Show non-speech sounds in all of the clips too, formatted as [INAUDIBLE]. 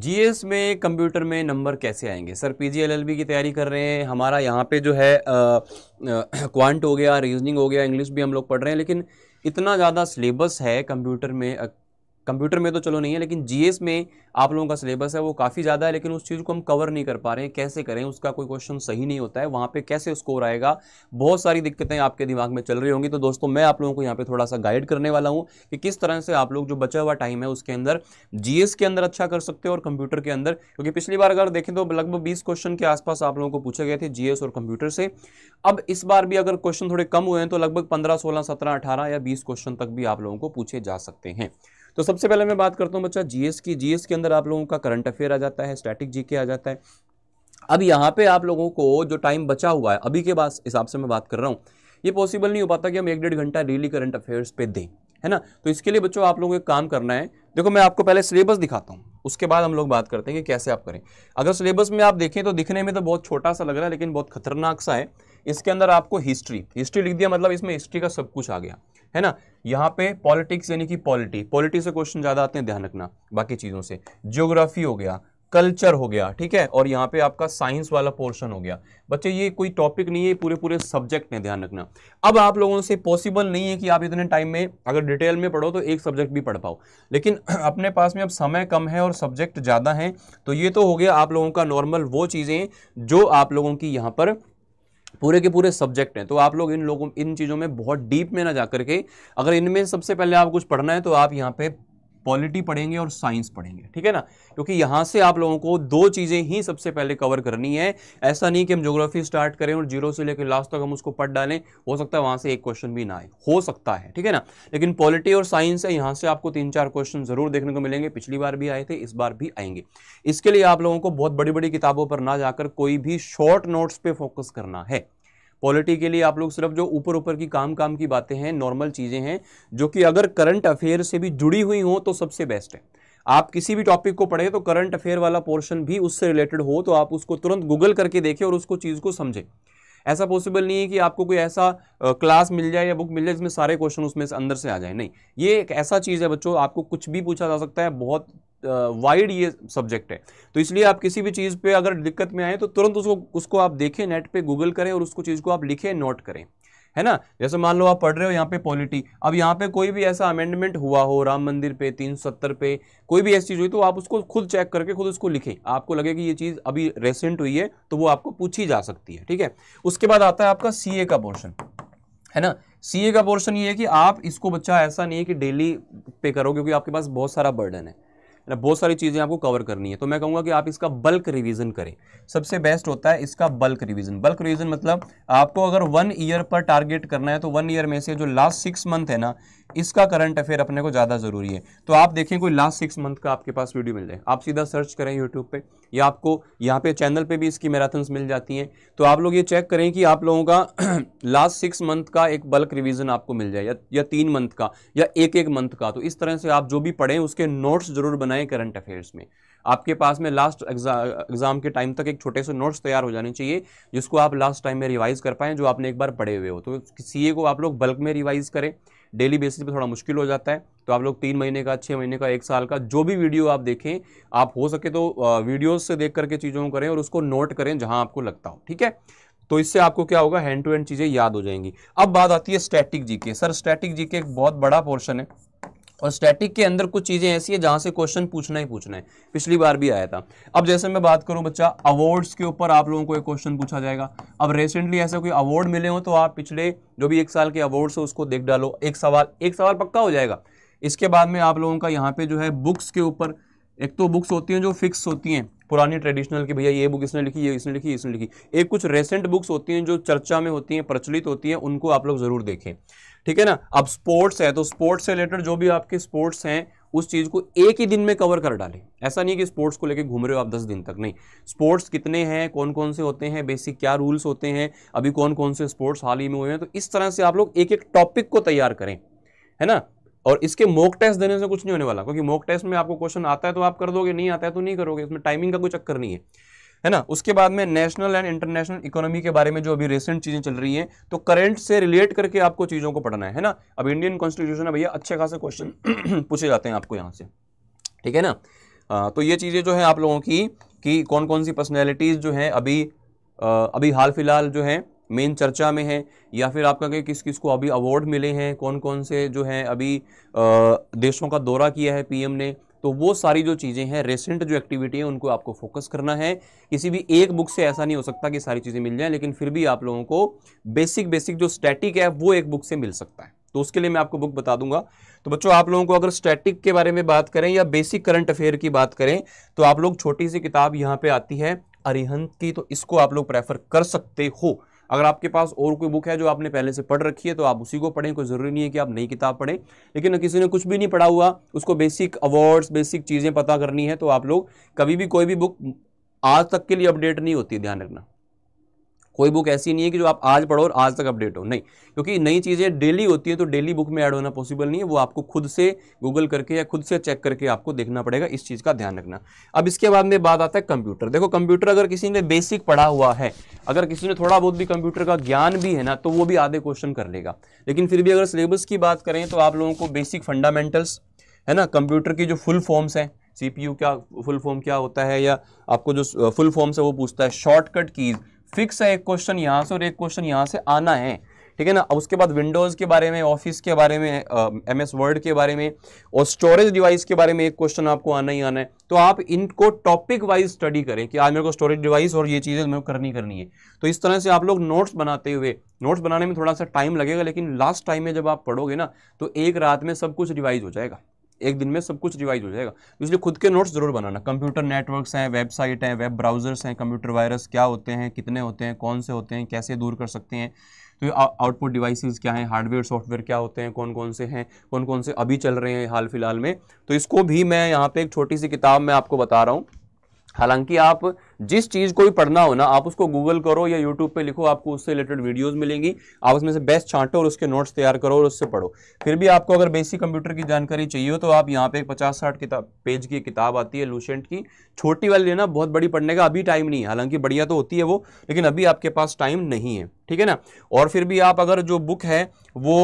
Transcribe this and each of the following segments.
GS में computer में number कैसे आएंगे सर पीजीएलएलबी की तैयारी कर रहे हैं हमारा यहाँ पे जो है क्वांट हो गया रीजनिंग हो गया इंग्लिश भी हम लोग पढ़ रहे हैं लेकिन इतना ज़्यादा सिलेबस है कंप्यूटर में कंप्यूटर में तो चलो नहीं है लेकिन जीएस में आप लोगों का सिलेबस है वो काफ़ी ज़्यादा है लेकिन उस चीज़ को हम कवर नहीं कर पा रहे हैं कैसे करें उसका कोई क्वेश्चन सही नहीं होता है वहाँ पर कैसे स्कोर आएगा बहुत सारी दिक्कतें आपके दिमाग में चल रही होंगी तो दोस्तों मैं आप लोगों को यहाँ पर थोड़ा सा गाइड करने वाला हूँ कि किस तरह से आप लोग जो बचा हुआ टाइम है उसके अंदर जी के अंदर अच्छा कर सकते हो और कंप्यूटर के अंदर क्योंकि पिछली बार अगर देखें तो लगभग बीस क्वेश्चन के आसपास आप लोगों को पूछे गए थे जी और कंप्यूटर से अब इस बार भी अगर क्वेश्चन थोड़े कम हुए हैं तो लगभग पंद्रह सोलह सत्रह अठारह या बीस क्वेश्चन तक भी आप लोगों को पूछे जा सकते हैं तो सबसे पहले मैं बात करता हूँ बच्चा जीएस की जीएस के अंदर आप लोगों का करंट अफेयर आ जाता है स्टैटिक जीके आ जाता है अब यहाँ पे आप लोगों को जो टाइम बचा हुआ है अभी के बाद हिसाब से मैं बात कर रहा हूँ ये पॉसिबल नहीं हो पाता कि हम एक डेढ़ घंटा रियली करंट अफेयर्स पे दें है ना तो इसके लिए बच्चों आप लोगों को एक काम करना है देखो मैं आपको पहले सिलेबस दिखाता हूँ उसके बाद हम लोग बात करते हैं कि कैसे आप करें अगर सिलेबस में आप देखें तो दिखने में तो बहुत छोटा सा लग रहा है लेकिन बहुत खतरनाक सा है इसके अंदर आपको हिस्ट्री हिस्ट्री लिख दिया मतलब इसमें हिस्ट्री का सब कुछ आ गया है ना यहाँ पे पॉलिटिक्स यानी कि पॉलिटी पॉलिटी से क्वेश्चन ज़्यादा आते हैं ध्यान रखना बाकी चीज़ों से ज्योग्राफी हो गया कल्चर हो गया ठीक है और यहाँ पे आपका साइंस वाला पोर्शन हो गया बच्चे ये कोई टॉपिक नहीं है पूरे पूरे सब्जेक्ट में ध्यान रखना अब आप लोगों से पॉसिबल नहीं है कि आप इतने टाइम में अगर डिटेल में पढ़ो तो एक सब्जेक्ट भी पढ़ पाओ लेकिन [CLEARS THROAT] अपने पास में अब समय कम है और सब्जेक्ट ज़्यादा हैं तो ये तो हो गया आप लोगों का नॉर्मल वो चीज़ें जो आप लोगों की यहाँ पर पूरे के पूरे सब्जेक्ट हैं तो आप लोग इन लोगों इन चीज़ों में बहुत डीप में ना जा करके अगर इनमें सबसे पहले आप कुछ पढ़ना है तो आप यहाँ पे पॉलिटी पढ़ेंगे और साइंस पढ़ेंगे ठीक है ना क्योंकि यहाँ से आप लोगों को दो चीज़ें ही सबसे पहले कवर करनी है ऐसा नहीं कि हम ज्योग्राफी स्टार्ट करें और जीरो से लेकर लास्ट तक हम उसको पढ़ डालें हो सकता है वहाँ से एक क्वेश्चन भी ना आए हो सकता है ठीक है ना लेकिन पॉलिटी और साइंस है यहाँ से आपको तीन चार क्वेश्चन ज़रूर देखने को मिलेंगे पिछली बार भी आए थे इस बार भी आएंगे इसके लिए आप लोगों को बहुत बड़ी बड़ी किताबों पर ना जाकर कोई भी शॉर्ट नोट्स पर फोकस करना है पॉलिटी के लिए आप लोग सिर्फ जो ऊपर ऊपर की काम काम की बातें हैं नॉर्मल चीज़ें हैं जो कि अगर करंट अफेयर से भी जुड़ी हुई हों तो सबसे बेस्ट है आप किसी भी टॉपिक को पढ़े तो करंट अफेयर वाला पोर्शन भी उससे रिलेटेड हो तो आप उसको तुरंत गूगल करके देखें और उसको चीज़ को समझें ऐसा पॉसिबल नहीं है कि आपको कोई ऐसा क्लास मिल जाए या बुक मिल जाए जिसमें सारे क्वेश्चन उसमें से अंदर से आ जाए नहीं ये एक ऐसा चीज़ है बच्चों आपको कुछ भी पूछा जा सकता है बहुत वाइड ये सब्जेक्ट है तो इसलिए आप किसी भी चीज़ पे अगर दिक्कत में आए तो तुरंत उसको उसको आप देखें नेट पे गूगल करें और उसको चीज़ को आप लिखें नोट करें है ना जैसे मान लो आप पढ़ रहे हो यहाँ पे पॉलिटी अब यहाँ पे कोई भी ऐसा अमेंडमेंट हुआ हो राम मंदिर पे तीन सत्तर पे कोई भी ऐसी चीज़ हुई तो आप उसको खुद चेक करके खुद उसको लिखें आपको लगे कि ये चीज़ अभी रेसेंट हुई है तो वो आपको पूछी जा सकती है ठीक है उसके बाद आता है आपका सी का पोर्शन है ना सी का पोर्शन ये है कि आप इसको बच्चा ऐसा नहीं है कि डेली पे करो क्योंकि आपके पास बहुत सारा बर्डन है ना बहुत सारी चीज़ें आपको कवर करनी है तो मैं कहूँगा कि आप इसका बल्क रिवीजन करें सबसे बेस्ट होता है इसका बल्क रिवीजन बल्क रिवीजन मतलब आपको अगर वन ईयर पर टारगेट करना है तो वन ईयर में से जो लास्ट सिक्स मंथ है ना इसका करंट अफेयर अपने को ज़्यादा ज़रूरी है तो आप देखें कोई लास्ट सिक्स मंथ का आपके पास वीडियो मिल जाए आप सीधा सर्च करें यूट्यूब पर या आपको यहाँ पे चैनल पे भी इसकी मैराथन्स मिल जाती हैं तो आप लोग ये चेक करें कि आप लोगों का लास्ट सिक्स मंथ का एक बल्क रिवीजन आपको मिल जाए या, या तीन मंथ का या एक एक मंथ का तो इस तरह से आप जो भी पढ़ें उसके नोट्स ज़रूर बनाएं करंट अफेयर्स में आपके पास में लास्ट एग्ज़ाम के टाइम तक एक छोटे से नोट्स तैयार हो जाने चाहिए जिसको आप लास्ट टाइम में रिवाइज़ कर पाएँ जो आपने एक बार पढ़े हुए हो तो सी को आप लोग बल्क में रिवाइज़ करें डेली बेसिस पे थोड़ा मुश्किल हो जाता है तो आप लोग तीन महीने का छः महीने का एक साल का जो भी वीडियो आप देखें आप हो सके तो वीडियोज़ से देख करके चीज़ों को करें और उसको नोट करें जहाँ आपको लगता हो ठीक है तो इससे आपको क्या होगा हैंड टू हैंड चीज़ें याद हो जाएंगी अब बात आती है static GK sir static GK एक बहुत बड़ा पोर्शन है और स्टैटिक के अंदर कुछ चीज़ें ऐसी है जहाँ से क्वेश्चन पूछना ही पूछना है पिछली बार भी आया था अब जैसे मैं बात करूँ बच्चा अवार्ड्स के ऊपर आप लोगों को एक क्वेश्चन पूछा जाएगा अब रिसेंटली ऐसे कोई अवार्ड मिले हो तो आप पिछले जो भी एक साल के अवार्ड्स हो उसको देख डालो एक सवाल एक सवाल पक्का हो जाएगा इसके बाद में आप लोगों का यहाँ पर जो है बुक्स के ऊपर एक तो बुक्स होती हैं जो फिक्स होती हैं पुरानी ट्रेडिशनल की भैया ये बुक इसने लिखी ये इसने लिखी इसने लिखी एक कुछ रेसेंट बुक्स होती हैं जो चर्चा में होती हैं प्रचलित होती हैं उनको आप लोग ज़रूर देखें ठीक है ना अब स्पोर्ट्स है तो स्पोर्ट्स से रिलेटेड जो भी आपके स्पोर्ट्स हैं उस चीज़ को एक ही दिन में कवर कर डालें ऐसा नहीं कि स्पोर्ट्स को लेके घूम रहे हो आप दस दिन तक नहीं स्पोर्ट्स कितने हैं कौन कौन से होते हैं बेसिक क्या रूल्स होते हैं अभी कौन कौन से स्पोर्ट्स हाल ही में हुए हैं तो इस तरह से आप लोग एक एक टॉपिक को तैयार करें है ना और इसके मॉक टेस्ट देने से कुछ नहीं होने वाला क्योंकि मोक टेस्ट में आपको क्वेश्चन आता है तो आप कर दोगे नहीं आता है तो नहीं करोगे इसमें टाइमिंग का कोई चक्कर नहीं है है ना उसके बाद में नेशनल एंड इंटरनेशनल इकोनॉमी के बारे में जो अभी रिसेंट चीज़ें चल रही हैं तो करंट से रिलेट करके आपको चीज़ों को पढ़ना है है ना अब इंडियन कॉन्स्टिट्यूशन है भैया अच्छे खासे क्वेश्चन [CLEARS THROAT] पूछे जाते हैं आपको यहाँ से ठीक है ना आ, तो ये चीज़ें जो है आप लोगों की कि कौन कौन सी पर्सनैलिटीज़ जो है अभी आ, अभी हाल फिलहाल जो है मेन चर्चा में है या फिर आपका कि किस किस को अभी अवार्ड मिले हैं कौन कौन से जो है अभी आ, देशों का दौरा किया है पीएम ने तो वो सारी जो चीज़ें हैं रेसेंट जो एक्टिविटी है उनको आपको फोकस करना है किसी भी एक बुक से ऐसा नहीं हो सकता कि सारी चीज़ें मिल जाएं लेकिन फिर भी आप लोगों को बेसिक बेसिक जो स्टैटिक है वो एक बुक से मिल सकता है तो उसके लिए मैं आपको बुक बता दूंगा तो बच्चों आप लोगों को अगर स्टैटिक के बारे में बात करें या बेसिक करंट अफेयर की बात करें तो आप लोग छोटी सी किताब यहाँ पे आती है अरिहंत की तो इसको आप लोग प्रेफर कर सकते हो अगर आपके पास और कोई बुक है जो आपने पहले से पढ़ रखी है तो आप उसी को पढ़ें कोई ज़रूरी नहीं है कि आप नई किताब पढ़ें लेकिन किसी ने कुछ भी नहीं पढ़ा हुआ उसको बेसिक अवार्ड्स बेसिक चीज़ें पता करनी है तो आप लोग कभी भी कोई भी बुक आज तक के लिए अपडेट नहीं होती ध्यान रखना कोई बुक ऐसी नहीं है कि जो आप आज पढ़ो और आज तक अपडेट हो नहीं क्योंकि नई चीज़ें डेली होती हैं तो डेली बुक में ऐड होना पॉसिबल नहीं है वो आपको खुद से गूगल करके या खुद से चेक करके आपको देखना पड़ेगा इस चीज़ का ध्यान रखना अब इसके बाद में बात आता है कंप्यूटर देखो कंप्यूटर अगर किसी ने बेसिक पढ़ा हुआ है अगर किसी ने थोड़ा बहुत भी कंप्यूटर का ज्ञान भी है ना तो वो भी आधे क्वेश्चन कर लेगा लेकिन फिर भी अगर सिलेबस की बात करें तो आप लोगों को बेसिक फंडामेंटल्स है ना कंप्यूटर की जो फुल फॉर्म्स हैं सी क्या फुल फॉर्म क्या होता है या आपको जो फुल फॉर्म्स है वो पूछता है शॉर्टकट कीज़ फिक्स है एक क्वेश्चन यहाँ से और एक क्वेश्चन यहाँ से आना है ठीक है ना उसके बाद विंडोज़ के बारे में ऑफिस के बारे में एम एस वर्ड के बारे में और स्टोरेज डिवाइस के बारे में एक क्वेश्चन आपको आना ही आना है तो आप इनको टॉपिक वाइज स्टडी करें कि आज मेरे को स्टोरेज डिवाइस और ये चीज़ें मेरे को करनी करनी है तो इस तरह से आप लोग नोट्स बनाते हुए नोट्स बनाने में थोड़ा सा टाइम लगेगा लेकिन लास्ट टाइम में जब आप पढ़ोगे ना तो एक रात में सब कुछ रिवाइज हो जाएगा एक दिन में सब कुछ रिवाइज हो जाएगा तो इसलिए खुद के नोट्स जरूर बनाना कंप्यूटर नेटवर्क्स हैं वेबसाइट हैं वेब ब्राउजर्स हैं कंप्यूटर वायरस क्या होते हैं कितने होते हैं कौन से होते हैं कैसे दूर कर सकते हैं तो आउटपुट डिवाइसेस क्या हैं हार्डवेयर सॉफ्टवेयर क्या होते हैं कौन कौन से हैं कौन कौन से अभी चल रहे हैं हाल फिलहाल में तो इसको भी मैं यहाँ पे एक छोटी सी किताब मैं आपको बता रहा हूँ हालांकि आप जिस चीज़ को भी पढ़ना हो ना आप उसको गूगल करो या यूट्यूब पे लिखो आपको उससे रिलेटेड वीडियोस मिलेंगी आप उसमें से बेस्ट छांटो और उसके नोट्स तैयार करो और उससे पढ़ो फिर भी आपको अगर बेसिक कंप्यूटर की जानकारी चाहिए हो तो आप यहाँ पे एक पचास साठ किताब पेज की किताब आती है लूसेंट की छोटी वाली लेना बहुत बड़ी पढ़ने का अभी टाइम नहीं है हालांकि बढ़िया तो होती है वो लेकिन अभी आपके पास टाइम नहीं है ठीक है ना और फिर भी आप अगर जो बुक है वो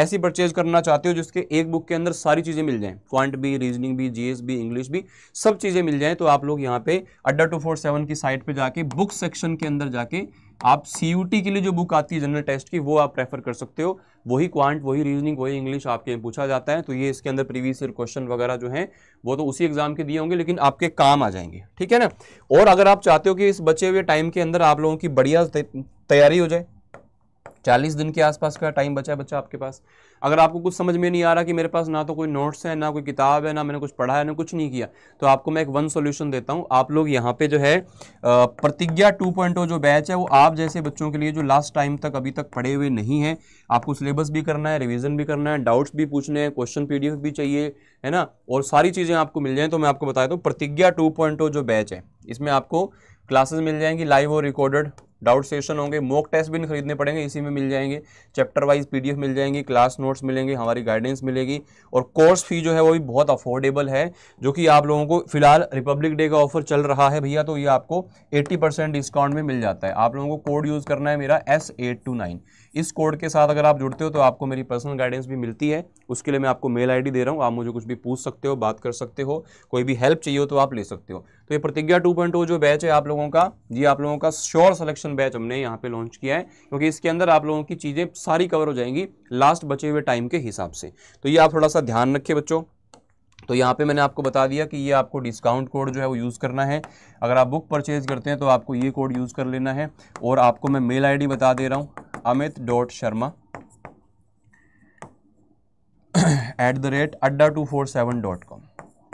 ऐसी परचेज करना चाहते हो जिसके एक बुक के अंदर सारी चीज़ें मिल जाए क्वांट भी रीजनिंग भी जीएस भी इंग्लिश भी सब चीज़ें मिल जाए तो आप लोग यहाँ पे अड्डा टू फोर सेवन की साइट पे जाके बुक सेक्शन के अंदर जाके आप सी के लिए जो बुक आती है जनरल टेस्ट की वो आप प्रेफर कर सकते हो वही क्वांट वही रीजनिंग वही इंग्लिश आपके पूछा जाता है तो ये इसके अंदर प्रीवियस ईयर क्वेश्चन वगैरह जो हैं वो तो उसी एग्जाम के दिए होंगे लेकिन आपके काम आ जाएंगे ठीक है ना और अगर आप चाहते हो कि इस बचे हुए टाइम के अंदर आप लोगों की बढ़िया तैयारी हो जाए चालीस दिन के आसपास का टाइम बचा है बच्चा आपके पास अगर आपको कुछ समझ में नहीं आ रहा कि मेरे पास ना तो कोई नोट्स है ना कोई किताब है ना मैंने कुछ पढ़ा है ना कुछ नहीं किया तो आपको मैं एक वन सोल्यूशन देता हूँ आप लोग यहाँ पे जो है प्रतिज्ञा टू oh जो बैच है वो आप जैसे बच्चों के लिए जो लास्ट टाइम तक अभी तक पढ़े हुए नहीं है आपको सिलेबस भी करना है रिविजन भी करना है डाउट्स भी पूछने हैं क्वेश्चन पी भी चाहिए है ना और सारी चीज़ें आपको मिल जाएँ तो मैं आपको बता दूँ प्रतिज्ञा टू oh जो बैच है इसमें आपको क्लासेस मिल जाएंगी लाइव और रिकॉर्डेड डाउट सेशन होंगे मॉक टेस्ट भी खरीदने पड़ेंगे इसी में मिल जाएंगे चैप्टर वाइज पीडीएफ मिल जाएंगी क्लास नोट्स मिलेंगे हमारी गाइडेंस मिलेगी और कोर्स फी जो है वो भी बहुत अफोर्डेबल है जो कि आप लोगों को फिलहाल रिपब्लिक डे का ऑफर चल रहा है भैया तो ये आपको एट्टी डिस्काउंट में मिल जाता है आप लोगों को कोड यूज़ करना है मेरा एस एट टू नाइन इस कोड के साथ अगर आप जुड़ते हो तो आपको मेरी पर्सनल गाइडेंस भी मिलती है उसके लिए मैं आपको मेल आईडी दे रहा हूँ आप मुझे कुछ भी पूछ सकते हो बात कर सकते हो कोई भी हेल्प चाहिए हो तो आप ले सकते हो तो ये प्रतिज्ञा 2.0 जो बैच है आप लोगों का ये आप लोगों का श्योर सलेक्शन बैच हमने यहाँ पे लॉन्च किया है क्योंकि इसके अंदर आप लोगों की चीज़ें सारी कवर हो जाएंगी लास्ट बचे हुए टाइम के हिसाब से तो ये आप थोड़ा सा ध्यान रखें बच्चों तो यहाँ पे मैंने आपको बता दिया कि ये आपको डिस्काउंट कोड जो है वो यूज़ करना है अगर आप बुक परचेज करते हैं तो आपको ये कोड यूज़ कर लेना है और आपको मैं मेल आईडी बता दे रहा हूँ Amit dot Sharma at the rate Adda two four seven dot com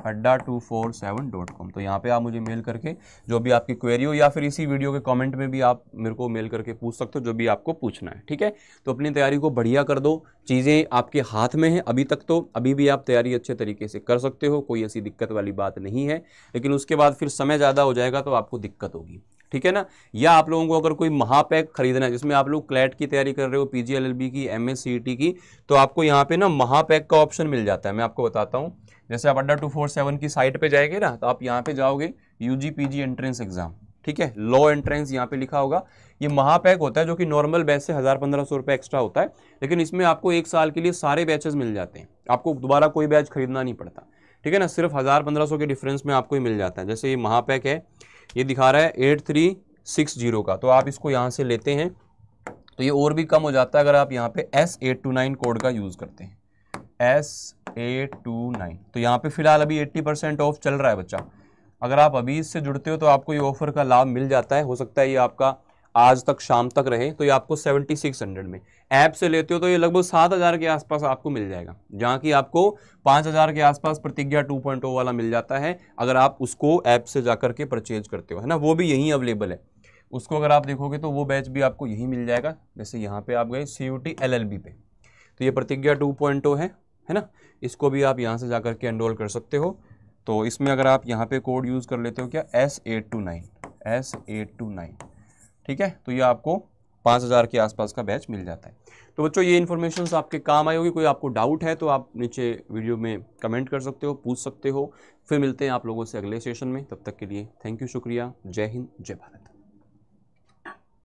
Adda two four seven dot com तो यहाँ पे आप मुझे मेल करके जो भी आपकी क्वेरी हो या फिर इसी वीडियो के कमेंट में भी आप मेरे को मेल करके पूछ सकते हो जो भी आपको पूछना है ठीक है तो अपनी तैयारी को बढ़िया कर दो चीज़ें आपके हाथ में हैं अभी तक तो अभी भी आप तैयारी अच्छे तरीके से कर सकते हो कोई ऐसी दिक्कत वाली बात नहीं है लेकिन उसके बाद फिर समय ज़्यादा हो जाएगा तो आपको दिक्कत होगी ठीक है ना या आप लोगों को अगर कोई महापैक खरीदना है जिसमें आप लोग क्लैट की तैयारी कर रहे हो पीजीएलएलबी की एमएससीईटी की तो आपको यहाँ पे ना महापैक का ऑप्शन मिल जाता है मैं आपको बताता हूँ जैसे आप अड्डा टू फोर सेवन की साइट पे जाएंगे ना तो आप यहाँ पे जाओगे यूजी पीजी एंट्रेंस एग्जाम ठीक है लॉ एंट्रेंस यहाँ पे लिखा होगा ये महापैक होता है जो कि नॉर्मल बैच से हज़ार पंद्रह सौ रुपये एक्स्ट्रा होता है लेकिन इसमें आपको एक साल के लिए सारे बैचेस मिल जाते हैं आपको दोबारा कोई बैच खरीदना नहीं पड़ता ठीक है ना सिर्फ हज़ार पंद्रह सौ के डिफरेंस में आपको ही मिल जाता है जैसे ये महापैक है ये दिखा रहा है एट थ्री सिक्स जीरो का तो आप इसको यहाँ से लेते हैं तो ये और भी कम हो जाता है अगर आप यहाँ पे S eight two nine code का यूज़ करते हैं एस एट टू नाइन तो यहाँ पे फिलहाल अभी एट्टी परसेंट ऑफ चल रहा है बच्चा अगर आप अभी इससे जुड़ते हो तो आपको ये ऑफ़र का लाभ मिल जाता है हो सकता है ये आपका आज तक शाम तक रहे तो ये आपको 7600 में ऐप से लेते हो तो ये लगभग 7000 के आसपास आपको मिल जाएगा जहाँ कि आपको 5000 के आसपास प्रतिज्ञा 2.0 वाला मिल जाता है अगर आप उसको ऐप से जा के परचेज करते हो है ना वो भी यहीं अवेलेबल है उसको अगर आप देखोगे तो वो बैच भी आपको यहीं मिल जाएगा जैसे यहाँ पर आप गए सी यू पे तो ये प्रतिज्ञा टू है है ना इसको भी आप यहाँ से जा के एनरोल कर सकते हो तो इसमें अगर आप यहाँ पे कोड यूज़ कर लेते हो क्या S eight two nine S eight two nine ठीक है तो ये आपको पाँच हज़ार के आसपास का बैच मिल जाता है तो बच्चों ये इन्फॉर्मेशन आपके काम आई होगी कोई आपको डाउट है तो आप नीचे वीडियो में कमेंट कर सकते हो पूछ सकते हो फिर मिलते हैं आप लोगों से अगले सेशन में तब तक के लिए थैंक यू शुक्रिया जय हिंद जय भारत